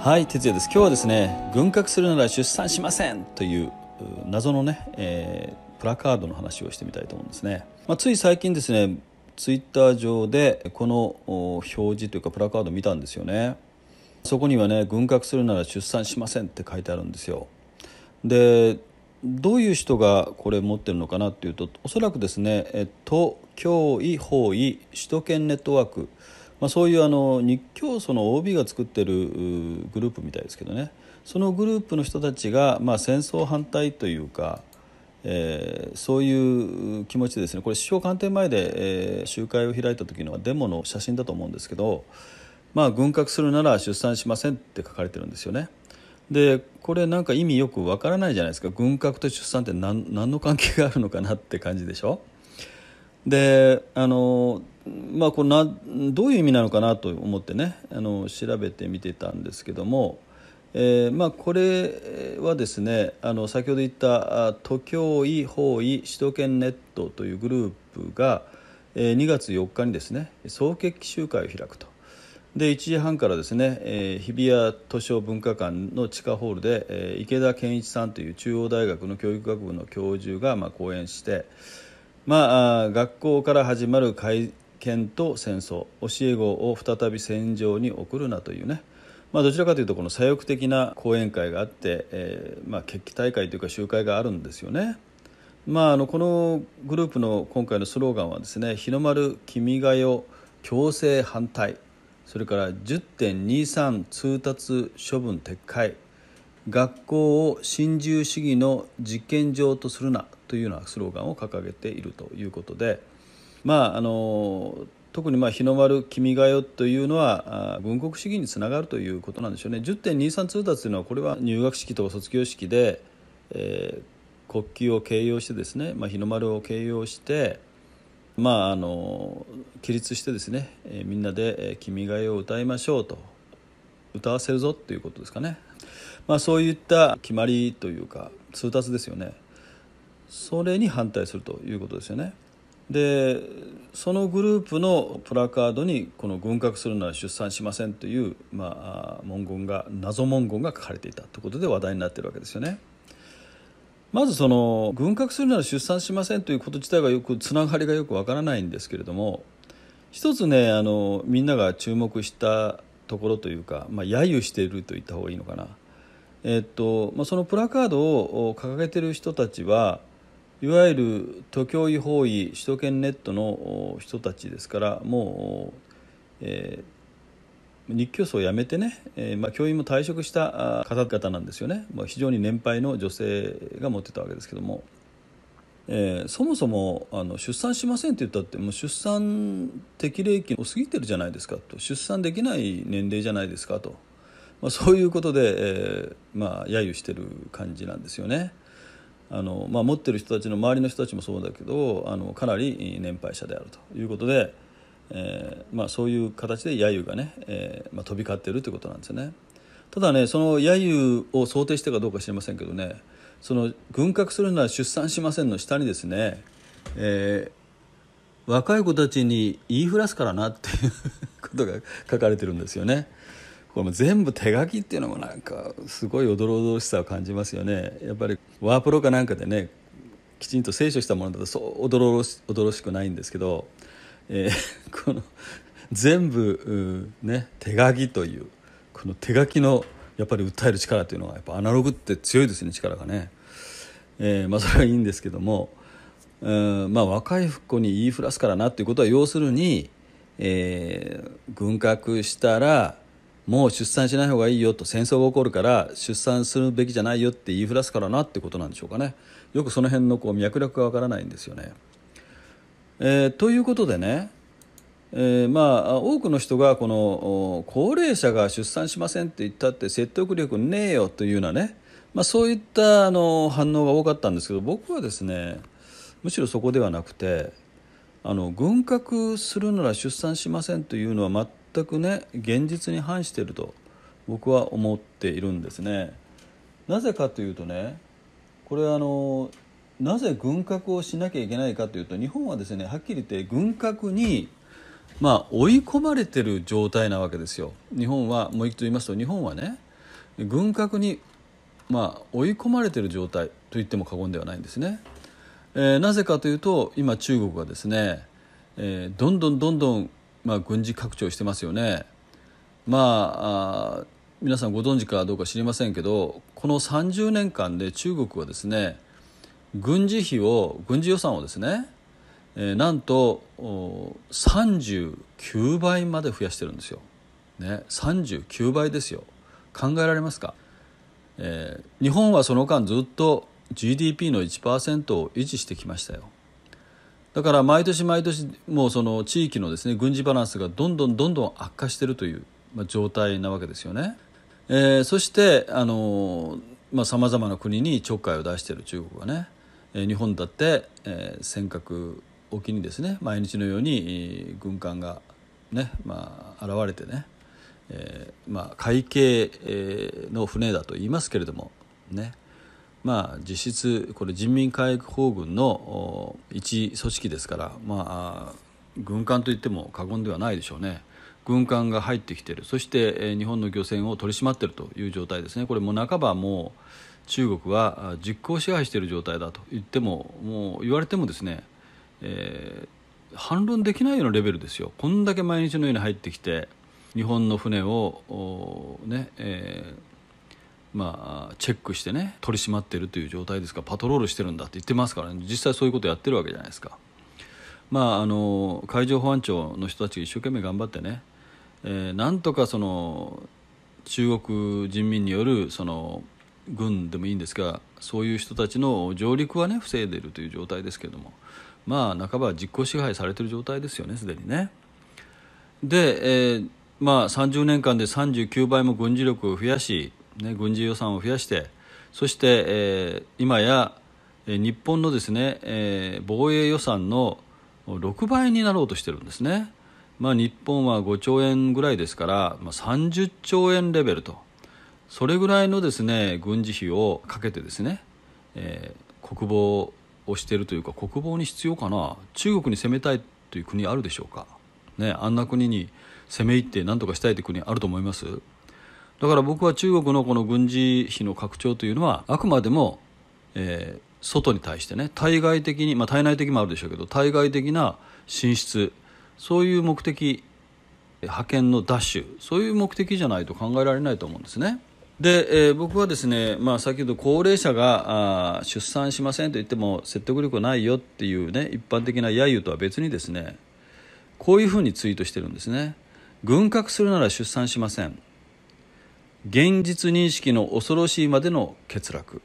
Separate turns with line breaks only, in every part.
はい哲也です今日はですね軍拡するなら出産しませんという謎のね、えー、プラカードの話をしてみたいと思うんですね、まあ、つい最近ですねツイッター上でこの表示というかプラカード見たんですよねそこにはね軍拡するなら出産しませんって書いてあるんですよでどういう人がこれ持ってるのかなっていうとおそらくですね都教委法医首都圏ネットワークまあ、そういうあの日教組の OB が作ってるグループみたいですけどねそのグループの人たちが、まあ、戦争反対というか、えー、そういう気持ちでですねこれ首相官邸前で、えー、集会を開いた時のデモの写真だと思うんですけど、まあ、軍拡するなら出産しませんって書かれてるんですよね。でこれなんか意味よくわからないじゃないですか軍拡と出産って何何の関係があるのかなって感じでしょ。であのまあこれなどういう意味なのかなと思ってねあの調べてみてたんですけども、えー、まあ、これはですねあの先ほど言った都教医法医首都圏ネットというグループが、えー、2月4日にですね総決起集会を開くと。で1時半からですね、えー、日比谷図書文化館の地下ホールで、え池田健一さんという中央大学の教育学部の教授が、まあ、講演して。まあ、学校から始まる会見と戦争教え子を再び戦場に送るなというね、まあ、どちらかというとこの左翼的な講演会があって、えーまあ、決起大会というか集会があるんですよね。まあ、あのこのグループの今回のスローガンはですね「日の丸君が代強制反対」それから10.23通達処分撤回学校を新自由主義の実験場とするなというようなスローガンを掲げているということで、まあ、あの特にまあ日の丸「君が代」というのは軍国主義につながるということなんでしょうね。10.23通達というのはこれは入学式とか卒業式で、えー、国旗を掲揚してですね、まあ、日の丸を掲揚して、まあ、あの起立してですね、えー、みんなで「君が代」を歌いましょうと。歌わせるぞっていうことですかね、まあ、そういった決まりというか通達ですよねそれに反対するということですよねでそのグループのプラカードにこの軍拡するなら出産しませんという、まあ、文言が謎文言が書かれていたということで話題になっているわけですよね。まずその軍拡するなら出産しませんということ自体がよくつながりがよくわからないんですけれども一つねあのみんなが注目したところというか、まあ、揶揄していると言った方がいいのかな、えっとまあ、そのプラカードを掲げている人たちはいわゆる都教違法違首都圏ネットの人たちですからもう、えー、日教組を辞めてね、えーまあ、教員も退職した方々なんですよね、まあ、非常に年配の女性が持ってたわけですけども。えー、そもそもあの出産しませんって言ったってもう出産適齢期を過ぎてるじゃないですかと出産できない年齢じゃないですかと、まあ、そういうことで、えー、まあ、揶揄してる感じなんですよね。あのまあ、持ってる人たちの周りの人たちもそうだけどあのかなり年配者であるということで、えー、まあ、そういう形で揶揄がね、えまあ、飛び交ってるということなんですよね。ただねその揶揄を想定してかどうか知りませんけどねその軍拡するのは出産しませんの下にですね、えー、若い子たちに言いふらすからなっていうことが書かれてるんですよね。これも全部手書きっていうのもなんかすごいおどろおどろしさを感じますよね。やっぱりワープロかなんかでねきちんと聖書したものだとそうおどろしおどろしくないんですけど、えー、この全部、ね、手書きというこの手書きのやっぱり訴える力というのはやっぱアナログって強いですね力がね、えー、まあ、それはいいんですけども、うんまあ、若い子に言いふらすからなっていうことは要するに、えー、軍拡したらもう出産しない方がいいよと戦争が起こるから出産するべきじゃないよって言いふらすからなってことなんでしょうかねよくその辺のこう脈絡がわからないんですよね。えー、ということでねえー、まあ、多くの人がこの高齢者が出産しませんって言ったって説得力ねえよというようなね、まあ、そういったあの反応が多かったんですけど僕はですねむしろそこではなくてあの軍拡するなら出産しませんというのは全くね現実に反していると僕は思っているんですね。なぜかというとねこれあのなぜ軍拡をしなきゃいけないかというと日本はですねはっきり言って軍拡にまあ、追い込まれてる状態なわけですよ。日本はもう一度言いますと日本はね軍拡に、まあ、追い込まれてる状態と言っても過言ではないんですね。えー、なぜかというと今中国はですね、えー、どんどんどんどん、まあ、軍事拡張してますよね。まあ皆さんご存知かどうか知りませんけどこの30年間で中国はですね軍事費を軍事予算をですねえー、なんと39倍まで増やしてるんですよ。ね、39倍ですよ。考えられますか、えー、日本はその間ずっと GDP の1%を維持してきましたよ。だから毎年毎年もうその地域のですね軍事バランスがどんどんどんどん悪化しているという、状態なわけですよね。えー、そしてあのまざ、まあ、な国にちょっかいを出している中国はね、日本だって、えー、尖閣沖にですね毎日のように軍艦がね、まあ、現れてね、えー、まあ、海警の船だと言いますけれどもねまあ、実質これ人民解放軍の一組織ですから、まあ、軍艦といっても過言ではないでしょうね軍艦が入ってきているそして日本の漁船を取り締まっているという状態ですねこれも半ばもう中国は実効支配している状態だと言ってももう言われてもですねえー、反論できないようなレベルですよこんだけ毎日のように入ってきて日本の船をね、えー、まあ、チェックしてね取り締まってるという状態ですからパトロールしてるんだって言ってますから、ね、実際そういうことやってるわけじゃないですか、まあ、あの海上保安庁の人たちが一生懸命頑張ってね、えー、なんとかその中国人民によるその軍でもいいんですがそういう人たちの上陸はね防いでいるという状態ですけれどもまあ半ば実効支配されている状態ですよねすでにね。で、えー、まあ、30年間で39倍も軍事力を増やし、ね、軍事予算を増やしてそして、えー、今や日本のですね、えー、防衛予算の6倍になろうとしてるんですね。まあ、日本は5兆円ぐらいですから、まあ、30兆円レベルと。それぐらいのですね軍事費をかけてですね、えー、国防をしているというか国防に必要かな中国に攻めたいという国あるでしょうか、ね、あんな国に攻め入って何とかしたいという国あると思いますだから僕は中国のこの軍事費の拡張というのはあくまでも、えー、外に対してね対外的に、まあ、対内的もあるでしょうけど対外的な進出そういう目的派遣の奪取そういう目的じゃないと考えられないと思うんですね。で、えー、僕はですね、まあ、先ほど高齢者があ出産しませんと言っても説得力ないよっていうね一般的な揶揄とは別にですねこういうふうにツイートしてるんですね軍拡するなら出産しません現実認識の恐ろしいまでの欠落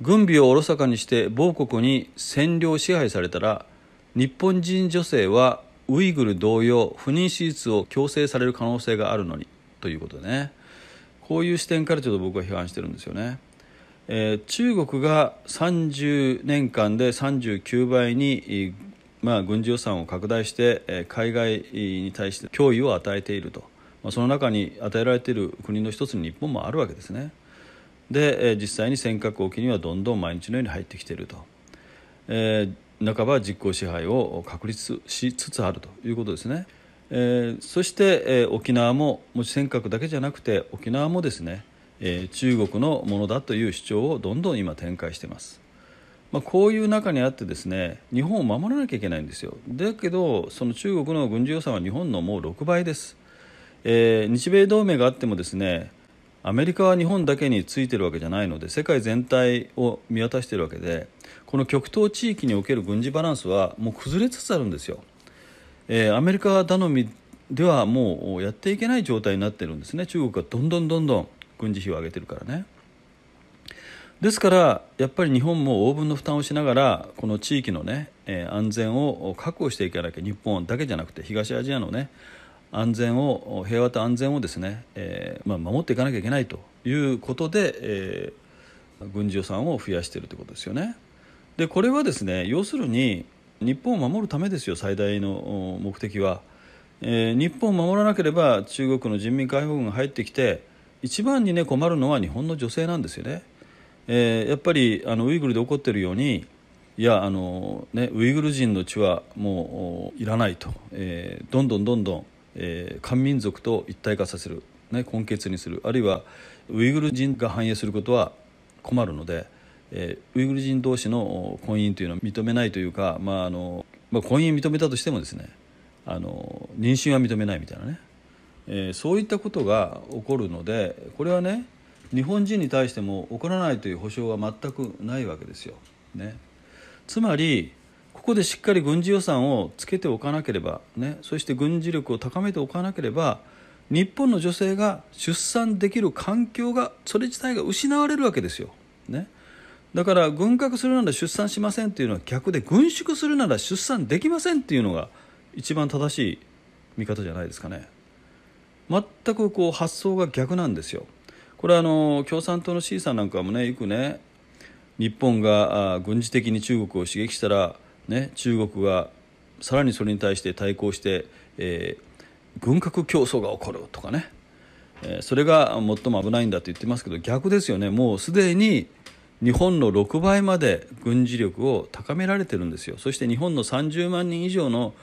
軍備をおろそかにして某国に占領支配されたら日本人女性はウイグル同様不妊手術を強制される可能性があるのにということでねこういう視点からちょっと僕は批判してるんですよね。えー、中国が30年間で39倍に、まあ、軍事予算を拡大して、えー、海外に対して脅威を与えていると、まあ、その中に与えられている国の一つに日本もあるわけですね。で、えー、実際に尖閣沖にはどんどん毎日のように入ってきていると、えー、半ば実効支配を確立しつつあるということですね。えー、そして、えー、沖縄ももし尖閣だけじゃなくて沖縄もですね、えー、中国のものだという主張をどんどん今展開しています、まあ、こういう中にあってですね日本を守らなきゃいけないんですよだけどその中国の軍事予算は日本のもう6倍です、え日米同盟があってもですねアメリカは日本だけについてるわけじゃないので世界全体を見渡しているわけでこの極東地域における軍事バランスはもう崩れつつあるんですよえー、アメリカ頼みではもうやっていけない状態になってるんですね中国がどんどんどんどん軍事費を上げてるからねですからやっぱり日本も応分の負担をしながらこの地域のね、えー、安全を確保していかなきゃ日本だけじゃなくて東アジアのね安全を平和と安全をですね、えー、まあ、守っていかなきゃいけないということで、えー、軍事予算を増やしているということですよね。でこれはですね要するに日本を守るためですよ最大の目的は、えー、日本を守らなければ中国の人民解放軍が入ってきて一番に、ね、困るのは日本の女性なんですよね、えー、やっぱりあのウイグルで起こっているようにいやあの、ね、ウイグル人の血はもういらないと、えー、どんどんどんどん、えー、漢民族と一体化させる、ね、根血にするあるいはウイグル人が繁栄することは困るので。えー、ウイグル人同士の婚姻というのは認めないというか、まああのまあ、婚姻認めたとしてもですねあの妊娠は認めないみたいなね、えー、そういったことが起こるのでこれはね日本人に対しても起こらないという保証は全くないわけですよ。ね、つまりここでしっかり軍事予算をつけておかなければ、ね、そして軍事力を高めておかなければ日本の女性が出産できる環境がそれ自体が失われるわけですよ。ね、だから軍拡するなら出産しませんっていうのは逆で軍縮するなら出産できませんっていうのが一番正しい見方じゃないですかね全くこう発想が逆なんですよこれはあの共産党の C さんなんかもねよくね日本が軍事的に中国を刺激したら、ね、中国がさらにそれに対して対抗して、えー、軍拡競争が起こるとかね、えー、それが最も危ないんだと言ってますけど逆ですよねもうすでに日本の6倍まで軍事力を高められてるんですよそして日本の30万人以上の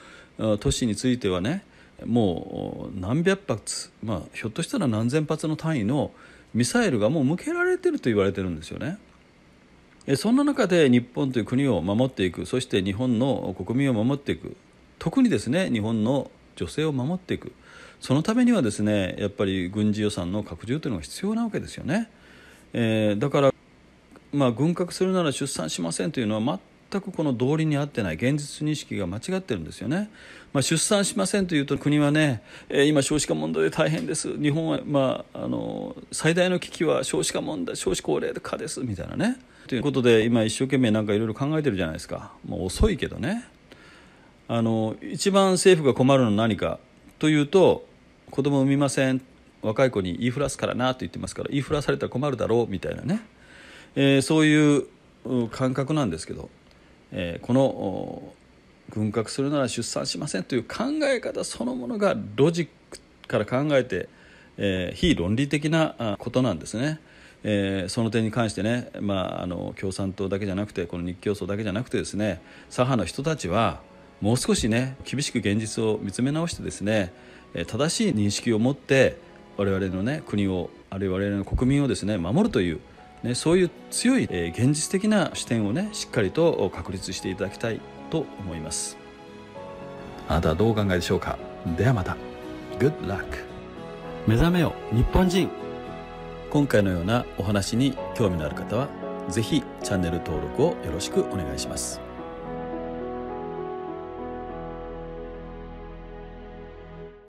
都市についてはねもう何百発、まあ、ひょっとしたら何千発の単位のミサイルがもう向けられてると言われてるんですよね。そんな中で日本という国を守っていくそして日本の国民を守っていく特にですね日本の女性を守っていくそのためにはですねやっぱり軍事予算の拡充というのが必要なわけですよね。えー、だからまあ、軍拡するなら出産しませんというのは全くこの道理に合ってない現実認識が間違ってるんですよね、まあ、出産しませんというと国はね、え今少子化問題で大変です日本は、まあ、あの最大の危機は少子化問題少子高齢化ですみたいなねということで今一生懸命なんかいろいろ考えてるじゃないですかもう遅いけどねあの一番政府が困るのは何かというと子供産みません若い子に言いふらすからなと言ってますから言いふらされたら困るだろうみたいなねえー、そういう感覚なんですけど、えー、この軍拡するなら出産しませんという考え方そのものがロジックから考えて、えー、非論理的なことなんですね。えー、その点に関してね、まあ、あの共産党だけじゃなくてこの日教組だけじゃなくてですね左派の人たちはもう少しね厳しく現実を見つめ直してですね正しい認識を持って我々のね国をあるいは我々の国民をですね守るというね、そういう強い、え現実的な視点をねしっかりと確立していただきたいと思いますあなたはどうお考えでしょうかではまた Good luck 目覚めよ日本人今回のようなお話に興味のある方は是非チャンネル登録をよろしくお願いします